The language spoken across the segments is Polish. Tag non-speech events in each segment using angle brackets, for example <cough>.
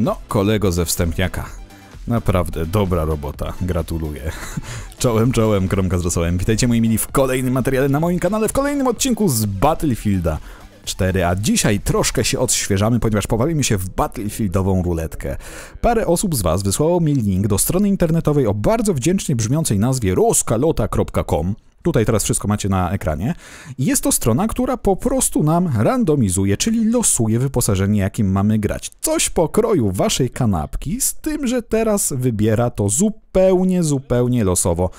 No, kolego ze wstępniaka. Naprawdę dobra robota, gratuluję. <laughs> Czołem, czołem, kromka z rosołem. Witajcie moi mili w kolejnym materiale na moim kanale, w kolejnym odcinku z Battlefielda 4, a dzisiaj troszkę się odświeżamy, ponieważ pobawimy się w Battlefieldową ruletkę. Parę osób z Was wysłało mi link do strony internetowej o bardzo wdzięcznie brzmiącej nazwie rozkalota.com, Tutaj teraz wszystko macie na ekranie. Jest to strona, która po prostu nam randomizuje, czyli losuje wyposażenie, jakim mamy grać. Coś po kroju waszej kanapki, z tym, że teraz wybiera to zupełnie, zupełnie losowo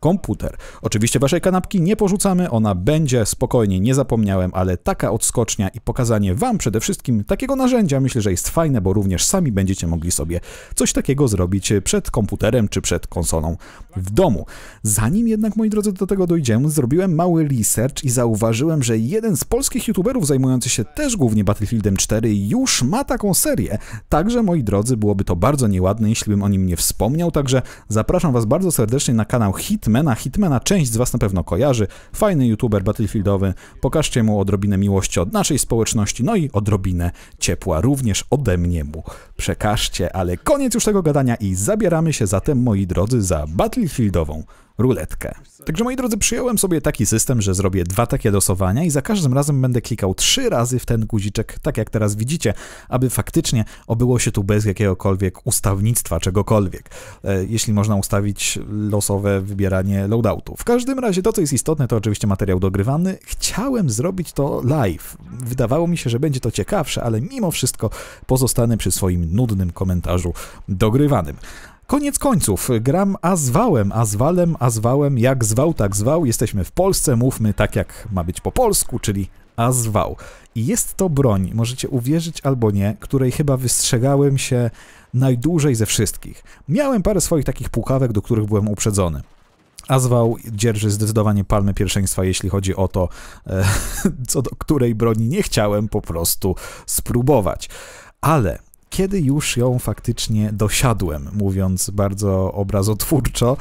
komputer. Oczywiście waszej kanapki nie porzucamy, ona będzie, spokojnie, nie zapomniałem, ale taka odskocznia i pokazanie wam przede wszystkim takiego narzędzia myślę, że jest fajne, bo również sami będziecie mogli sobie coś takiego zrobić przed komputerem czy przed konsolą w domu. Zanim jednak, moi drodzy, do tego dojdziemy, zrobiłem mały research i zauważyłem, że jeden z polskich youtuberów zajmujący się też głównie Battlefieldem 4 już ma taką serię. Także, moi drodzy, byłoby to bardzo nieładne, jeśli bym o nim nie wspomniał, także zapraszam was bardzo serdecznie na kanał Hit Hitmana. Hitmana część z was na pewno kojarzy. Fajny youtuber battlefieldowy. Pokażcie mu odrobinę miłości od naszej społeczności, no i odrobinę ciepła również ode mnie mu przekażcie. Ale koniec już tego gadania i zabieramy się zatem, moi drodzy, za battlefieldową ruletkę. Także moi drodzy, przyjąłem sobie taki system, że zrobię dwa takie losowania i za każdym razem będę klikał trzy razy w ten guziczek, tak jak teraz widzicie, aby faktycznie obyło się tu bez jakiegokolwiek ustawnictwa, czegokolwiek. E, jeśli można ustawić losowe wybieranie loadoutu. W każdym razie to, co jest istotne, to oczywiście materiał dogrywany. Chciałem zrobić to live. Wydawało mi się, że będzie to ciekawsze, ale mimo wszystko pozostanę przy swoim nudnym komentarzu dogrywanym. Koniec końców, gram Azwałem, Azwalem, Azwałem, jak zwał, tak zwał. Jesteśmy w Polsce, mówmy tak, jak ma być po polsku, czyli Azwał. I jest to broń, możecie uwierzyć albo nie, której chyba wystrzegałem się najdłużej ze wszystkich. Miałem parę swoich takich pukawek, do których byłem uprzedzony. Azwał dzierży zdecydowanie palmy pierwszeństwa, jeśli chodzi o to, e, <laughs> co do której broni nie chciałem po prostu spróbować. Ale kiedy już ją faktycznie dosiadłem, mówiąc bardzo obrazotwórczo,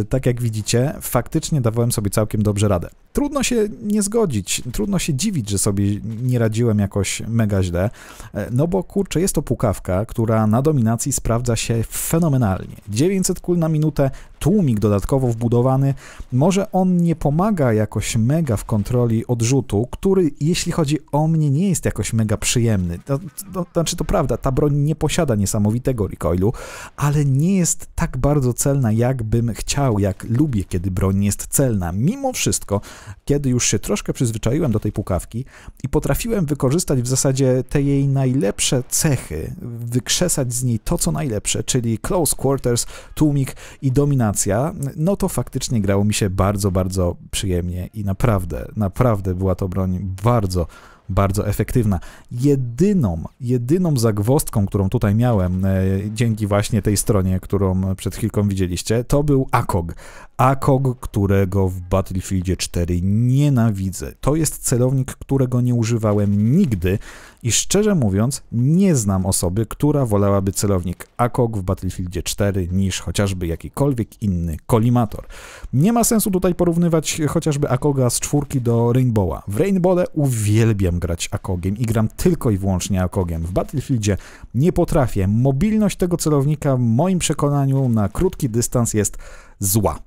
y, tak jak widzicie, faktycznie dawałem sobie całkiem dobrze radę trudno się nie zgodzić, trudno się dziwić, że sobie nie radziłem jakoś mega źle, e, no bo kurczę, jest to pukawka, która na dominacji sprawdza się fenomenalnie. 900 kul na minutę, tłumik dodatkowo wbudowany, może on nie pomaga jakoś mega w kontroli odrzutu, który jeśli chodzi o mnie nie jest jakoś mega przyjemny. To, to, znaczy to prawda, ta broń nie posiada niesamowitego recoilu, ale nie jest tak bardzo celna, jak bym chciał, jak lubię, kiedy broń jest celna. Mimo wszystko kiedy już się troszkę przyzwyczaiłem do tej pukawki i potrafiłem wykorzystać w zasadzie te jej najlepsze cechy, wykrzesać z niej to, co najlepsze, czyli close quarters, tłumik i dominacja, no to faktycznie grało mi się bardzo, bardzo przyjemnie i naprawdę, naprawdę była to broń bardzo bardzo efektywna. Jedyną, jedyną zagwostką, którą tutaj miałem, e, dzięki właśnie tej stronie, którą przed chwilką widzieliście, to był ACOG. ACOG, którego w Battlefieldzie 4 nienawidzę. To jest celownik, którego nie używałem nigdy i szczerze mówiąc, nie znam osoby, która wolałaby celownik ACOG w Battlefieldzie 4 niż chociażby jakikolwiek inny kolimator. Nie ma sensu tutaj porównywać chociażby ACOGa z czwórki do Rainbowa. W Rainbowle uwielbiam grać AKOGiem i gram tylko i wyłącznie AKOGiem. W Battlefieldzie nie potrafię. Mobilność tego celownika w moim przekonaniu na krótki dystans jest zła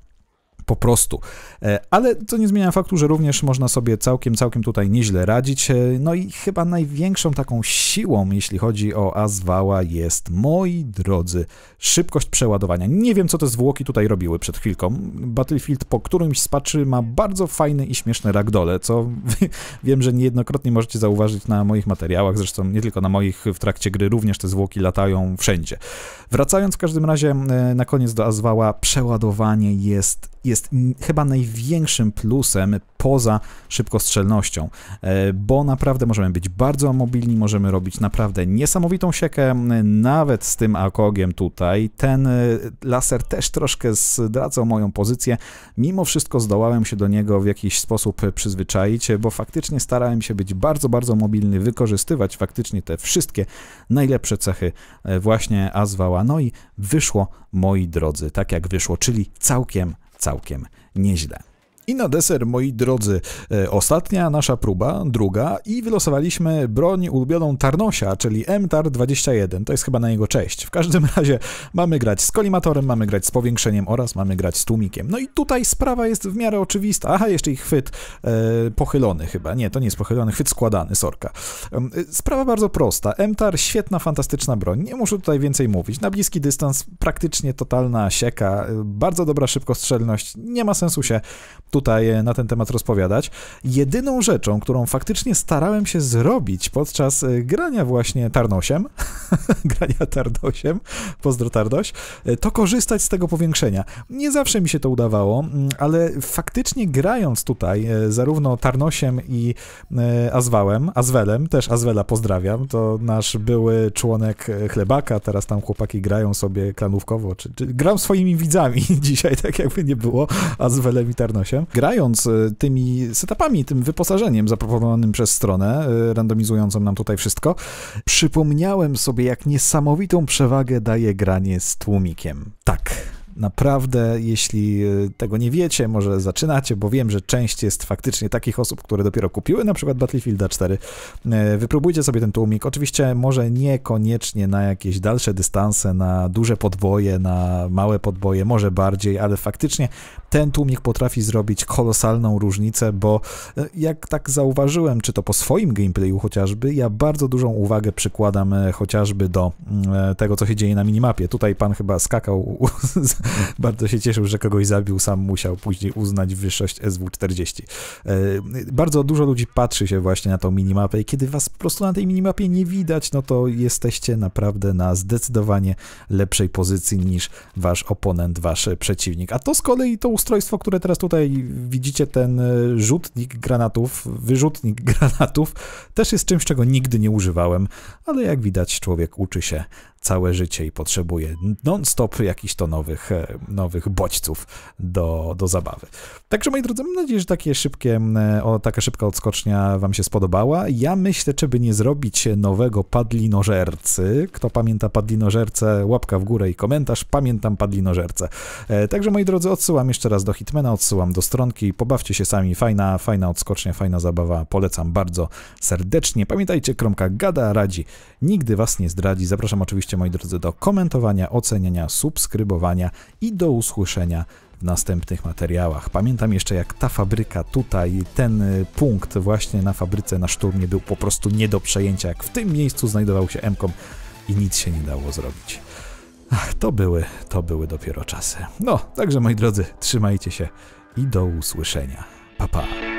po prostu. E, ale to nie zmienia faktu, że również można sobie całkiem, całkiem tutaj nieźle radzić. E, no i chyba największą taką siłą, jeśli chodzi o Azwała, jest, moi drodzy, szybkość przeładowania. Nie wiem, co te zwłoki tutaj robiły przed chwilką. Battlefield po którymś z ma bardzo fajny i śmieszny ragdole, co <laughs> wiem, że niejednokrotnie możecie zauważyć na moich materiałach, zresztą nie tylko na moich, w trakcie gry również te zwłoki latają wszędzie. Wracając w każdym razie e, na koniec do Azwała, przeładowanie jest jest chyba największym plusem poza szybkostrzelnością, e, bo naprawdę możemy być bardzo mobilni, możemy robić naprawdę niesamowitą siekę, nawet z tym akogiem tutaj. Ten e, laser też troszkę zdradzał moją pozycję, mimo wszystko zdołałem się do niego w jakiś sposób przyzwyczaić, bo faktycznie starałem się być bardzo, bardzo mobilny, wykorzystywać faktycznie te wszystkie najlepsze cechy e, właśnie Azwała. No i wyszło, moi drodzy, tak jak wyszło, czyli całkiem całkiem nieźle. I na deser, moi drodzy, e, ostatnia nasza próba, druga, i wylosowaliśmy broń ulubioną Tarnosia, czyli MTAR-21. To jest chyba na jego cześć. W każdym <laughs> razie mamy grać z kolimatorem, mamy grać z powiększeniem oraz mamy grać z tłumikiem. No i tutaj sprawa jest w miarę oczywista. Aha, jeszcze ich chwyt e, pochylony chyba. Nie, to nie jest pochylony, chwyt składany, sorka. E, sprawa bardzo prosta. MTAR, świetna, fantastyczna broń. Nie muszę tutaj więcej mówić. Na bliski dystans praktycznie totalna sieka, e, bardzo dobra szybkostrzelność. Nie ma sensu się tutaj e, na ten temat rozpowiadać. Jedyną rzeczą, którą faktycznie starałem się zrobić podczas e, grania właśnie Tarnosiem, <laughs> grania Tarnosiem, pozdro Tardoś, e, to korzystać z tego powiększenia. Nie zawsze mi się to udawało, mm, ale faktycznie grając tutaj zarówno Tarnosiem i Azwałem, Azwelem, też Azwela pozdrawiam, to nasz były członek Chlebaka, teraz tam chłopaki grają sobie klanówkowo, czy, czy gram swoimi widzami <laughs> dzisiaj, tak jakby nie było, Azwelem i Tarnosiem grając e, tymi setupami, tym wyposażeniem zaproponowanym przez stronę, e, randomizującą nam tutaj wszystko, przypomniałem sobie, jak niesamowitą przewagę daje granie z tłumikiem. Tak. Naprawdę, jeśli e, tego nie wiecie, może zaczynacie, bo wiem, że część jest faktycznie takich osób, które dopiero kupiły na przykład Battlefield 4. Wypróbujcie sobie ten tłumik. Oczywiście może niekoniecznie na jakieś dalsze dystanse, na duże podboje, na małe podboje, może bardziej, ale faktycznie ten tłumik potrafi zrobić kolosalną różnicę, bo e, jak tak zauważyłem, czy to po swoim gameplayu chociażby, ja bardzo dużą uwagę przykładam e, chociażby do mm, e, tego, co się dzieje na minimapie. Tutaj pan chyba skakał, <laughs> bardzo się cieszył, że kogoś zabił, sam musiał później uznać wyższość SW40. Bardzo dużo ludzi patrzy się właśnie na tą minimapę i kiedy was po prostu na tej minimapie nie widać, no to jesteście naprawdę na zdecydowanie lepszej pozycji niż wasz oponent, wasz przeciwnik. A to z kolei tą ustrojstwo, które teraz tutaj widzicie, ten e, rzutnik granatów, wyrzutnik <laughs> granatów, też jest czymś, czego nigdy nie używałem, ale jak widać, człowiek uczy się całe życie i potrzebuje non-stop jakichś to nowych, e, nowych bodźców do, do zabawy. Także moi drodzy, mam nadzieję, że takie szybkie, e, o, taka szybka odskocznia wam się spodobała. Ja myślę, żeby nie zrobić nowego padlinożercy. Kto pamięta padlinożerce, łapka w górę i komentarz. Pamiętam padlinożerce. Także moi drodzy, odsyłam jeszcze raz do Hitmana, odsyłam do stronki. Pobawcie się sami. Fajna, fajna odskocznia, fajna zabawa. Polecam bardzo serdecznie. Pamiętajcie, kromka gada, radzi. Nigdy was nie zdradzi. Zapraszam oczywiście moi drodzy, do komentowania, oceniania, subskrybowania i do usłyszenia w następnych materiałach. Pamiętam jeszcze, jak ta fabryka tutaj, ten y, punkt właśnie na fabryce na szturmie był po prostu nie do przejęcia, jak w tym miejscu znajdował się MKOM i nic się nie dało zrobić. Ach, to były, to były dopiero czasy. No, także moi drodzy, trzymajcie się i do usłyszenia. Pa, pa.